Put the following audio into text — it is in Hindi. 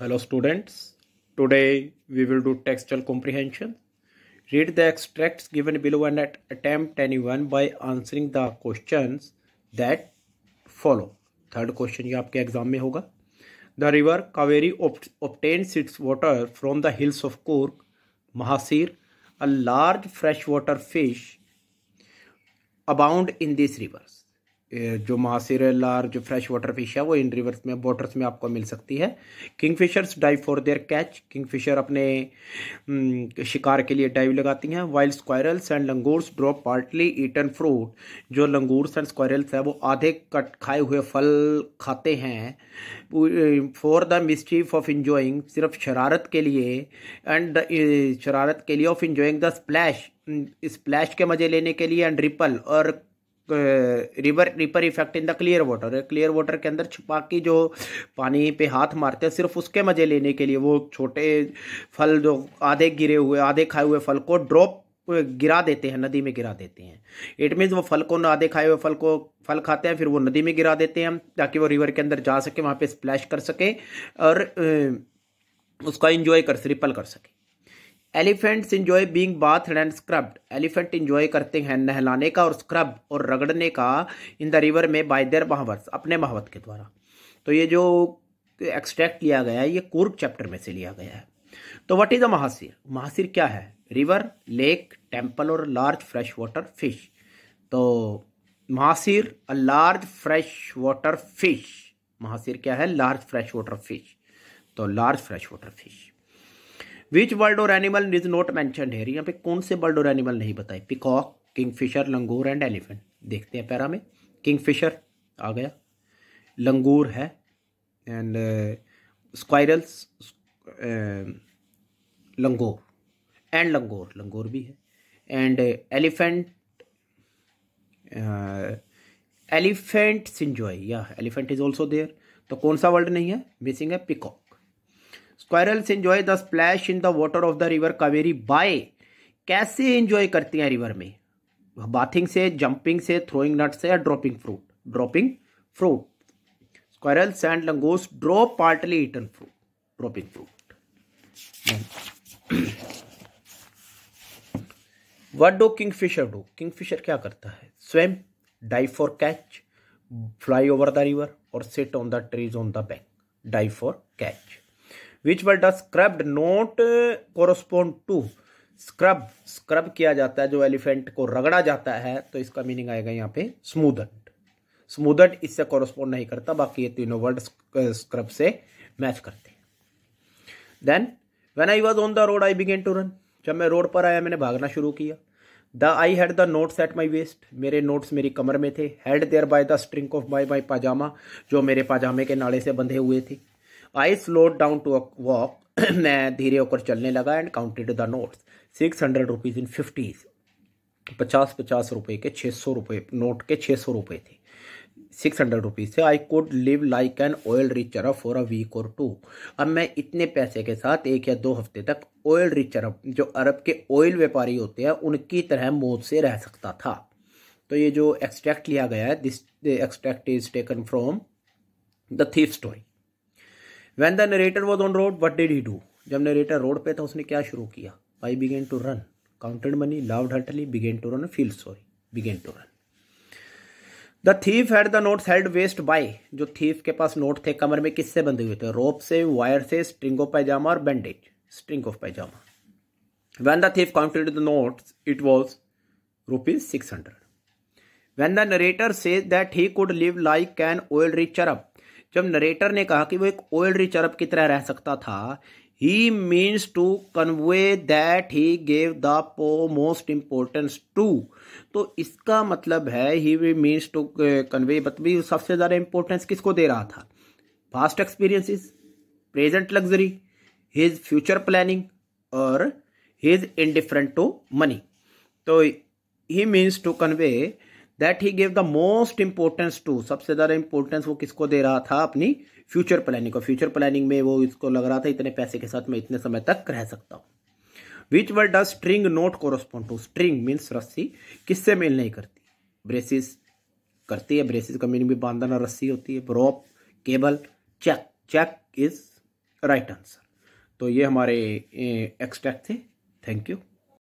Hello students, today we will do textual comprehension. Read the extracts given below and attempt anyone by answering the questions that follow. Third question ये आपके एग्जाम में होगा The river Kaveri obtains its water from the hills of Kurk, Mahasir. A large freshwater fish abound in these rivers. जो मासिर लार्ज जो फ्रेश वाटर फिश है वो इन रिवर्स में वाटर्स में आपको मिल सकती है kingfishers dive for their catch kingfisher अपने हम्म, शिकार के लिए डाइव लगाती हैं wild squirrels and langurs drop partly eaten fruit जो लंगूर्स एंड स्क्वायरल्स है वो आधे कट खाए हुए फल खाते हैं for the mischief of enjoying सिर्फ शरारत के लिए एंड शरारत के लिए of enjoying the splash splash के मज़े लेने के लिए एंड रिपल और river ripple effect in the clear water clear water के अंदर छुपा के जो पानी पे हाथ मारते हैं सिर्फ उसके मज़े लेने के लिए वो छोटे फल जो आधे गिरे हुए आधे खाए हुए फल को ड्रॉप गिरा देते हैं नदी में गिरा देते हैं इट मीन्स वो फल को ना आधे खाए हुए फल को फल खाते हैं फिर वो नदी में गिरा देते हैं ताकि वो रिवर के अंदर जा सके वहाँ पे स्प्लैश कर सके और उसका इंजॉय कर रिपल कर सके elephants enjoy being bathed and scrubbed elephant enjoy करते हैं नहलाने का और स्क्रब और रगड़ने का इन द रिवर में बाय देर महावर्स अपने महावत के द्वारा तो ये जो एक्सट्रैक्ट लिया गया है ये कुर्ग चैप्टर में से लिया गया है तो वट इज अ महासिर महासिर क्या है रिवर लेक टेम्पल और लार्ज फ्रेश वाटर फिश तो mahseer a large fresh water fish mahseer क्या है लार्ज फ्रेश वाटर फिश तो large fresh water fish which word और एनिमल इज नॉट मैं यहाँ पे कौन से वर्ल्ड और एनिमल नहीं बताए peacock kingfisher langur and elephant देखते हैं पैरा में किंग फिशर आ गया लंगूर है and squirrels langur and langur langur भी है एंड एलिफेंट एलिफेंट सिंजॉय या एलिफेंट इज ऑल्सो देयर तो कौन सा वर्ड नहीं है मिसिंग है peacock squirrels enjoy the splash in the water of the river Kaveri by कैसे एंजॉय करती हैं रिवर में बाथिंग से जंपिंग से थ्रोइंग नट से या dropping fruit dropping fruit squirrels and langurs drop partly eaten fruit dropping fruit what do kingfisher do kingfisher क्या करता है स्वयं dive for catch fly over the river और sit on the trees on the bank dive for catch which word does scrubbed not correspond to scrub scrub किया जाता है जो एलिफेंट को रगड़ा जाता है तो इसका मीनिंग आएगा यहाँ पे स्मूदट स्मूदट इससे कोरोस्पोन नहीं करता बाकी ये तीनों वर्ड स्क्रब से मैच करते हैं then when I was on the road I began to run जब मैं रोड पर आया मैंने भागना शुरू किया the I had the notes at my waist मेरे नोट्स मेरी कमर में थे had there by the string of my my pyjama जो मेरे पाजामे के नाले से बंधे हुए थे I slowed down to walk मैं धीरे होकर चलने लगा and counted the notes six hundred rupees in fifties पचास पचास रुपये के छः सौ रुपये नोट के छः सौ रुपये थे सिक्स हंड्रेड रुपीज़ से I could live like an oil rich Arab for a week और टू अब मैं इतने पैसे के साथ एक या दो हफ्ते तक ऑयल रिच अरब जो अरब के ऑयल व्यापारी होते हैं उनकी तरह मौत से रह सकता था तो ये जो एक्सट्रैक्ट लिया गया है this extract is taken from the thief story when the narrator was on road what did he do जब नरेटर रोड पे था उसने क्या शुरू किया I began to run counted money लव हटली began to run feel sorry began to run the thief had the note held waist by जो थीफ के पास नोट थे कमर में किससे बंधे हुए थे रोप से वायर से स्ट्रिंग ऑफ पैजामा और bandage string of pyjama when the thief counted the note it was rupees six hundred when the narrator से that he live like an oil-rich Arab, जब नरेटर ने कहा कि वो एक ओल्ड रिच की तरह रह सकता था he means to convey that he gave the पो मोस्ट इम्पोर्टेंस टू तो इसका मतलब है ही मीन्स टू कन्वे मतलब सबसे ज़्यादा इम्पोर्टेंस किसको दे रहा था past experiences present luxury his future planning और he is indifferent to money तो he means to convey that he gave the most importance to सबसे ज़्यादा इंपॉर्टेंस वो किसको दे रहा था अपनी फ्यूचर प्लानिंग को फ्यूचर प्लानिंग में वो इसको लग रहा था इतने पैसे के साथ मैं इतने समय तक रह सकता हूँ which word does string not correspond to string means रस्सी किससे मेल नहीं करती ब्रेसिस करती है ब्रेसिस का मीनिंग भी बांधना रस्सी होती है rope cable check check is right answer तो ये हमारे एक्सट्रैक्ट थे थैंक यू